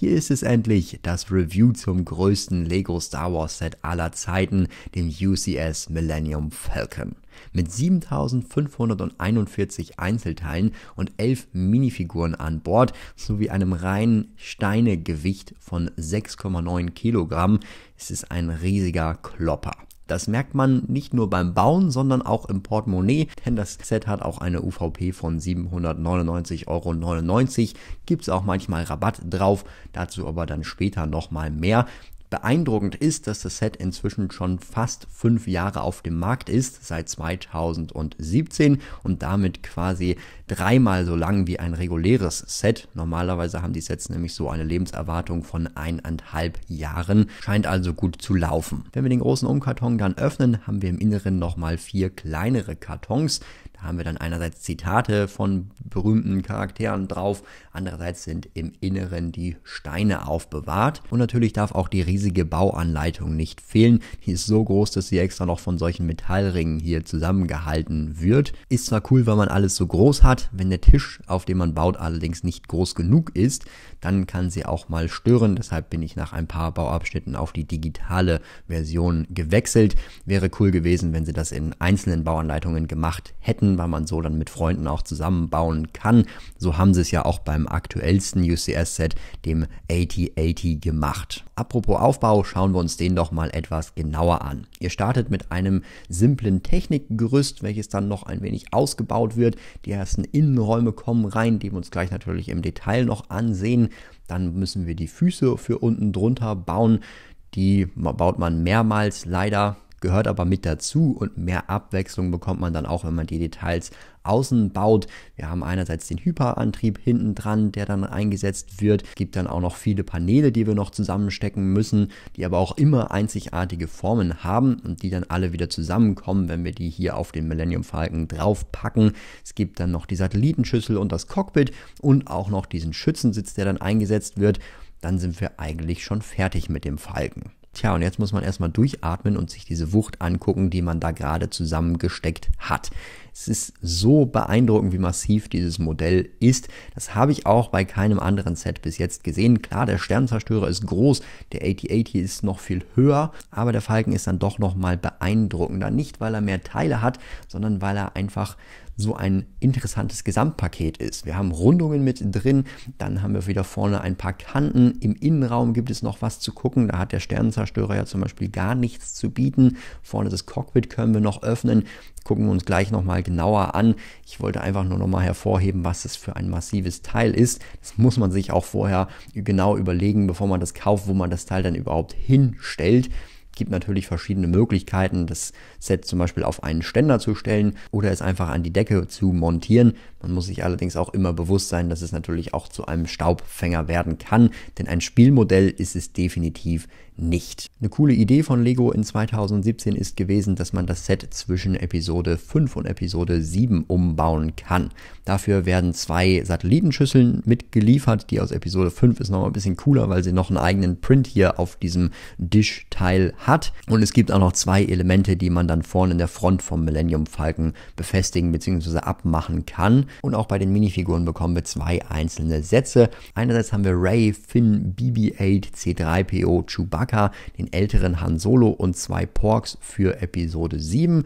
Hier ist es endlich das Review zum größten Lego Star Wars Set aller Zeiten, dem UCS Millennium Falcon. Mit 7541 Einzelteilen und 11 Minifiguren an Bord sowie einem reinen Steinegewicht von 6,9 Kilogramm ist es ein riesiger Klopper. Das merkt man nicht nur beim Bauen, sondern auch im Portemonnaie, denn das Set hat auch eine UVP von 799,99 Euro. Gibt es auch manchmal Rabatt drauf, dazu aber dann später nochmal mehr. Beeindruckend ist, dass das Set inzwischen schon fast fünf Jahre auf dem Markt ist, seit 2017 und damit quasi dreimal so lang wie ein reguläres Set. Normalerweise haben die Sets nämlich so eine Lebenserwartung von eineinhalb Jahren, scheint also gut zu laufen. Wenn wir den großen Umkarton dann öffnen, haben wir im Inneren nochmal vier kleinere Kartons. Da haben wir dann einerseits Zitate von berühmten Charakteren drauf, andererseits sind im Inneren die Steine aufbewahrt. Und natürlich darf auch die riesige Bauanleitung nicht fehlen. Die ist so groß, dass sie extra noch von solchen Metallringen hier zusammengehalten wird. Ist zwar cool, weil man alles so groß hat, wenn der Tisch, auf dem man baut, allerdings nicht groß genug ist, dann kann sie auch mal stören. Deshalb bin ich nach ein paar Bauabschnitten auf die digitale Version gewechselt. Wäre cool gewesen, wenn sie das in einzelnen Bauanleitungen gemacht hätten können, weil man so dann mit Freunden auch zusammenbauen kann. So haben sie es ja auch beim aktuellsten UCS-Set, dem 8080, gemacht. Apropos Aufbau, schauen wir uns den doch mal etwas genauer an. Ihr startet mit einem simplen Technikgerüst, welches dann noch ein wenig ausgebaut wird. Die ersten Innenräume kommen rein, die wir uns gleich natürlich im Detail noch ansehen. Dann müssen wir die Füße für unten drunter bauen. Die baut man mehrmals leider gehört aber mit dazu und mehr Abwechslung bekommt man dann auch, wenn man die Details außen baut. Wir haben einerseits den Hyperantrieb hinten dran, der dann eingesetzt wird, gibt dann auch noch viele Paneele, die wir noch zusammenstecken müssen, die aber auch immer einzigartige Formen haben und die dann alle wieder zusammenkommen, wenn wir die hier auf den Millennium Falcon draufpacken. Es gibt dann noch die Satellitenschüssel und das Cockpit und auch noch diesen Schützensitz, der dann eingesetzt wird. Dann sind wir eigentlich schon fertig mit dem Falken. Tja, und jetzt muss man erstmal durchatmen und sich diese Wucht angucken, die man da gerade zusammengesteckt hat. Es ist so beeindruckend, wie massiv dieses Modell ist. Das habe ich auch bei keinem anderen Set bis jetzt gesehen. Klar, der Sternzerstörer ist groß, der AT-80 ist noch viel höher, aber der Falken ist dann doch nochmal beeindruckender. Nicht, weil er mehr Teile hat, sondern weil er einfach so ein interessantes Gesamtpaket ist. Wir haben Rundungen mit drin, dann haben wir wieder vorne ein paar Kanten. Im Innenraum gibt es noch was zu gucken. Da hat der Sternenzerstörer ja zum Beispiel gar nichts zu bieten. Vorne das Cockpit können wir noch öffnen. Gucken wir uns gleich nochmal genauer an. Ich wollte einfach nur nochmal hervorheben, was das für ein massives Teil ist. Das muss man sich auch vorher genau überlegen, bevor man das kauft, wo man das Teil dann überhaupt hinstellt gibt natürlich verschiedene Möglichkeiten, das Set zum Beispiel auf einen Ständer zu stellen oder es einfach an die Decke zu montieren. Man muss sich allerdings auch immer bewusst sein, dass es natürlich auch zu einem Staubfänger werden kann, denn ein Spielmodell ist es definitiv nicht. Eine coole Idee von Lego in 2017 ist gewesen, dass man das Set zwischen Episode 5 und Episode 7 umbauen kann. Dafür werden zwei Satellitenschüsseln mitgeliefert. Die aus Episode 5 ist nochmal ein bisschen cooler, weil sie noch einen eigenen Print hier auf diesem Dish-Teil hat hat. Und es gibt auch noch zwei Elemente, die man dann vorne in der Front vom Millennium Falcon befestigen bzw. abmachen kann. Und auch bei den Minifiguren bekommen wir zwei einzelne Sätze. Einerseits haben wir Ray, Finn, BB-8, C3PO, Chewbacca, den älteren Han Solo und zwei Porks für Episode 7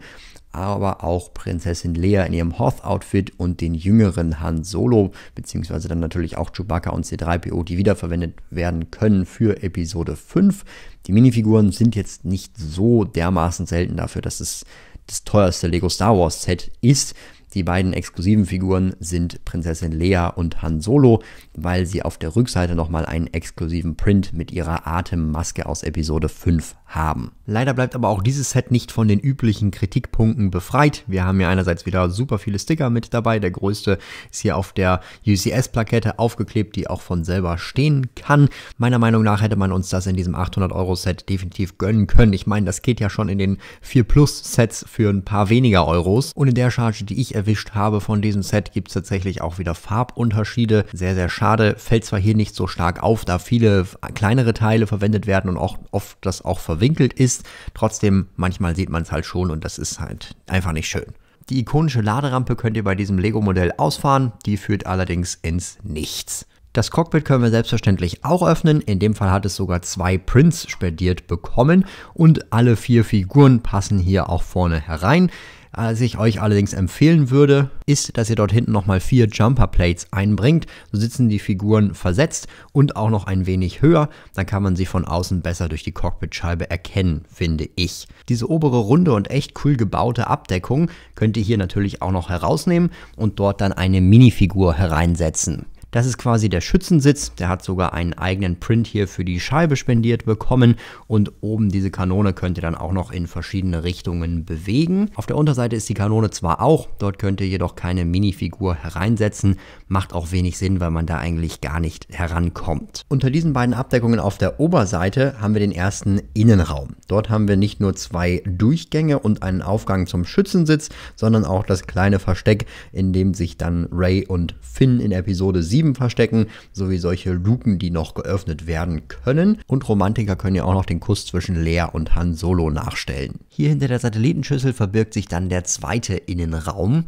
aber auch Prinzessin Leia in ihrem Hoth-Outfit und den jüngeren Han Solo, beziehungsweise dann natürlich auch Chewbacca und C3PO, die wiederverwendet werden können für Episode 5. Die Minifiguren sind jetzt nicht so dermaßen selten dafür, dass es das teuerste Lego Star Wars Set ist. Die beiden exklusiven Figuren sind Prinzessin Lea und Han Solo, weil sie auf der Rückseite nochmal einen exklusiven Print mit ihrer Atemmaske aus Episode 5 haben. Leider bleibt aber auch dieses Set nicht von den üblichen Kritikpunkten befreit. Wir haben hier einerseits wieder super viele Sticker mit dabei. Der größte ist hier auf der UCS-Plakette aufgeklebt, die auch von selber stehen kann. Meiner Meinung nach hätte man uns das in diesem 800-Euro-Set definitiv gönnen können. Ich meine, das geht ja schon in den 4-Plus-Sets für ein paar weniger Euros. Und in der Charge, die ich erwähne, erwischt habe von diesem Set, gibt es tatsächlich auch wieder Farbunterschiede. Sehr, sehr schade. Fällt zwar hier nicht so stark auf, da viele kleinere Teile verwendet werden und auch oft das auch verwinkelt ist. Trotzdem, manchmal sieht man es halt schon und das ist halt einfach nicht schön. Die ikonische Laderampe könnt ihr bei diesem Lego-Modell ausfahren, die führt allerdings ins Nichts. Das Cockpit können wir selbstverständlich auch öffnen. In dem Fall hat es sogar zwei Prints spendiert bekommen und alle vier Figuren passen hier auch vorne herein. Was ich euch allerdings empfehlen würde, ist, dass ihr dort hinten nochmal vier Jumper Plates einbringt. So sitzen die Figuren versetzt und auch noch ein wenig höher. Dann kann man sie von außen besser durch die Cockpitscheibe erkennen, finde ich. Diese obere runde und echt cool gebaute Abdeckung könnt ihr hier natürlich auch noch herausnehmen und dort dann eine Minifigur hereinsetzen. Das ist quasi der Schützensitz. Der hat sogar einen eigenen Print hier für die Scheibe spendiert bekommen und oben diese Kanone könnt ihr dann auch noch in verschiedene Richtungen bewegen. Auf der Unterseite ist die Kanone zwar auch, dort könnt ihr jedoch keine Minifigur hereinsetzen. Macht auch wenig Sinn, weil man da eigentlich gar nicht herankommt. Unter diesen beiden Abdeckungen auf der Oberseite haben wir den ersten Innenraum. Dort haben wir nicht nur zwei Durchgänge und einen Aufgang zum Schützensitz, sondern auch das kleine Versteck, in dem sich dann Ray und Finn in Episode 7 7 verstecken, sowie solche Luken, die noch geöffnet werden können. Und Romantiker können ja auch noch den Kuss zwischen Lea und Han Solo nachstellen. Hier hinter der Satellitenschüssel verbirgt sich dann der zweite Innenraum.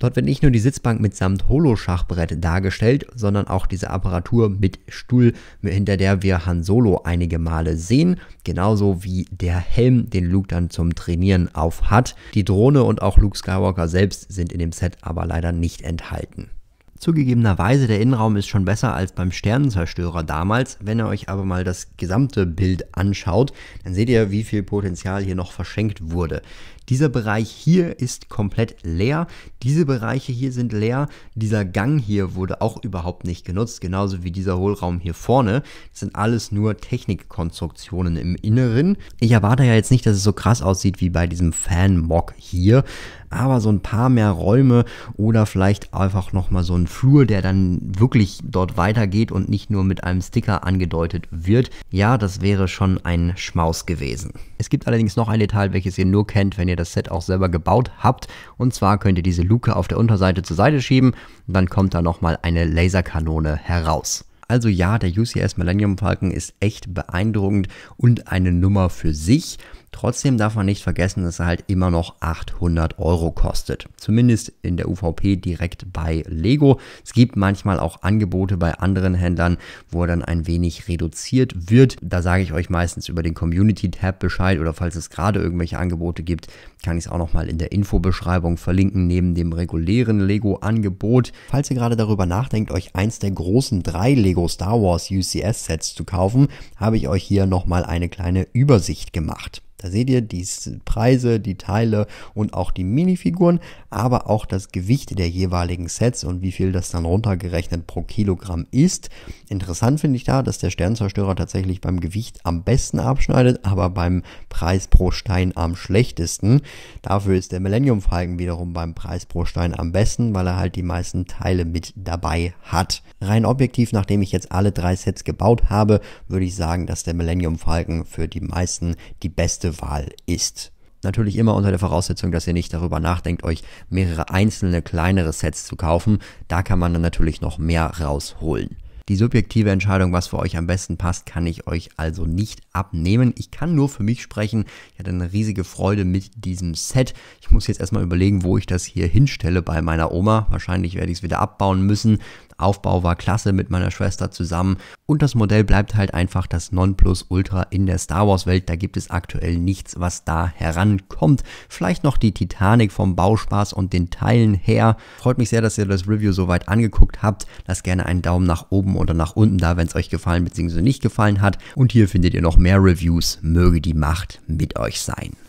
Dort wird nicht nur die Sitzbank mitsamt Holoschachbrett dargestellt, sondern auch diese Apparatur mit Stuhl, hinter der wir Han Solo einige Male sehen, genauso wie der Helm, den Luke dann zum Trainieren auf hat. Die Drohne und auch Luke Skywalker selbst sind in dem Set aber leider nicht enthalten. Zugegebenerweise, der Innenraum ist schon besser als beim Sternenzerstörer damals. Wenn ihr euch aber mal das gesamte Bild anschaut, dann seht ihr, wie viel Potenzial hier noch verschenkt wurde. Dieser Bereich hier ist komplett leer. Diese Bereiche hier sind leer. Dieser Gang hier wurde auch überhaupt nicht genutzt, genauso wie dieser Hohlraum hier vorne. Das sind alles nur Technikkonstruktionen im Inneren. Ich erwarte ja jetzt nicht, dass es so krass aussieht wie bei diesem Fan-Mock hier, aber so ein paar mehr Räume oder vielleicht einfach nochmal so ein Flur, der dann wirklich dort weitergeht und nicht nur mit einem Sticker angedeutet wird. Ja, das wäre schon ein Schmaus gewesen. Es gibt allerdings noch ein Detail, welches ihr nur kennt, wenn ihr das Set auch selber gebaut habt. Und zwar könnt ihr diese Luke auf der Unterseite zur Seite schieben und dann kommt da nochmal eine Laserkanone heraus. Also ja, der UCS Millennium Falcon ist echt beeindruckend und eine Nummer für sich. Trotzdem darf man nicht vergessen, dass er halt immer noch 800 Euro kostet. Zumindest in der UVP direkt bei Lego. Es gibt manchmal auch Angebote bei anderen Händlern, wo er dann ein wenig reduziert wird. Da sage ich euch meistens über den Community-Tab Bescheid oder falls es gerade irgendwelche Angebote gibt, kann ich es auch nochmal in der Infobeschreibung verlinken, neben dem regulären Lego-Angebot. Falls ihr gerade darüber nachdenkt, euch eins der großen drei Lego Star Wars UCS-Sets zu kaufen, habe ich euch hier nochmal eine kleine Übersicht gemacht. Da seht ihr die Preise, die Teile und auch die Minifiguren, aber auch das Gewicht der jeweiligen Sets und wie viel das dann runtergerechnet pro Kilogramm ist. Interessant finde ich da, dass der Sternzerstörer tatsächlich beim Gewicht am besten abschneidet, aber beim Preis pro Stein am schlechtesten. Dafür ist der Millennium Falken wiederum beim Preis pro Stein am besten, weil er halt die meisten Teile mit dabei hat. Rein objektiv, nachdem ich jetzt alle drei Sets gebaut habe, würde ich sagen, dass der Millennium Falken für die meisten die beste beste Wahl ist. Natürlich immer unter der Voraussetzung, dass ihr nicht darüber nachdenkt, euch mehrere einzelne kleinere Sets zu kaufen. Da kann man dann natürlich noch mehr rausholen. Die subjektive Entscheidung, was für euch am besten passt, kann ich euch also nicht abnehmen. Ich kann nur für mich sprechen. Ich hatte eine riesige Freude mit diesem Set. Ich muss jetzt erstmal überlegen, wo ich das hier hinstelle bei meiner Oma. Wahrscheinlich werde ich es wieder abbauen müssen. Aufbau war klasse mit meiner Schwester zusammen und das Modell bleibt halt einfach das Nonplusultra in der Star Wars Welt. Da gibt es aktuell nichts, was da herankommt. Vielleicht noch die Titanic vom Bauspaß und den Teilen her. Freut mich sehr, dass ihr das Review soweit angeguckt habt. Lasst gerne einen Daumen nach oben oder nach unten da, wenn es euch gefallen bzw. nicht gefallen hat. Und hier findet ihr noch mehr Reviews. Möge die Macht mit euch sein.